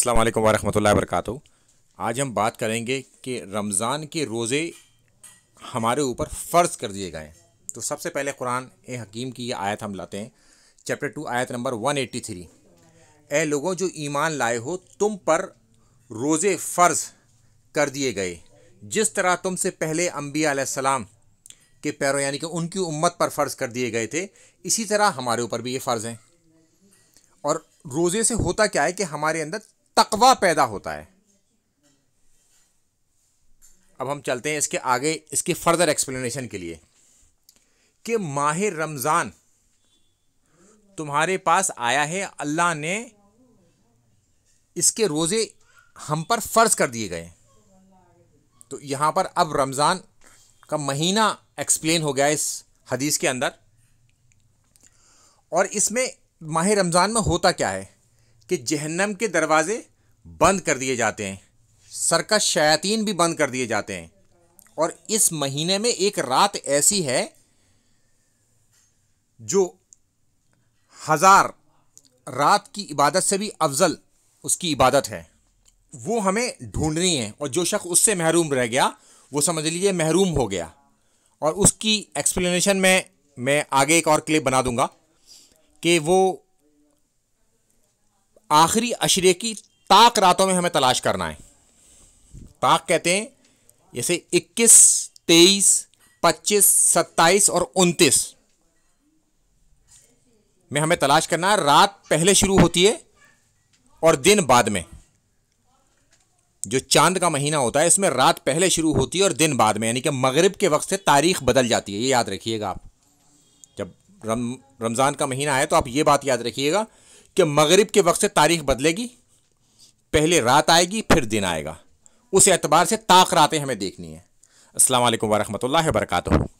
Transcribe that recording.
अल्लाम वरहमल वर्क आज हम बात करेंगे कि रमज़ान के रोज़े हमारे ऊपर फ़र्ज़ कर दिए गए तो सबसे पहले कुरान ए हकीम की ये आयत हम लाते हैं चैप्टर टू आयत नंबर वन एट्टी थ्री ए लोगों जो ईमान लाए हो तुम पर रोज़े फ़र्ज़ कर दिए गए जिस तरह तुमसे पहले अम्बिया सलाम के पैरों यानी कि उनकी उम्मत पर फ़र्ज़ कर दिए गए थे इसी तरह हमारे ऊपर भी ये फ़र्ज़ हैं और रोज़े से होता क्या है कि हमारे अंदर तकवा पैदा होता है अब हम चलते हैं इसके आगे इसके फर्दर एक्सप्लेनेशन के लिए कि माह रमज़ान तुम्हारे पास आया है अल्लाह ने इसके रोज़े हम पर फ़र्ज़ कर दिए गए तो यहाँ पर अब रमज़ान का महीना एक्सप्लेन हो गया इस हदीस के अंदर और इसमें माह रमज़ान में होता क्या है कि जहन्नम के दरवाज़े बंद कर दिए जाते हैं सरकस शयातीन भी बंद कर दिए जाते हैं और इस महीने में एक रात ऐसी है जो हज़ार रात की इबादत से भी अफजल उसकी इबादत है वो हमें ढूंढनी है और जो शख्स उससे महरूम रह गया वो समझ लीजिए महरूम हो गया और उसकी एक्सप्लेनेशन में मैं आगे एक और क्लिप बना दूंगा कि वो आखिरी अशरे की ताक रातों में हमें तलाश करना है ताक कहते हैं जैसे 21, 23, 25, 27 और 29 में हमें तलाश करना है रात पहले शुरू होती है और दिन बाद में जो चांद का महीना होता है इसमें रात पहले शुरू होती है और दिन बाद में यानी कि मगरिब के वक्त से तारीख बदल जाती है ये याद रखिएगा आप जब रम रमज़ान का महीना आए तो आप ये बात याद रखिएगा कि मगरिब के वक्त से तारीख बदलेगी पहले रात आएगी फिर दिन आएगा उस एतबार से ताक रातें हमें देखनी है असल वरहमल वर्का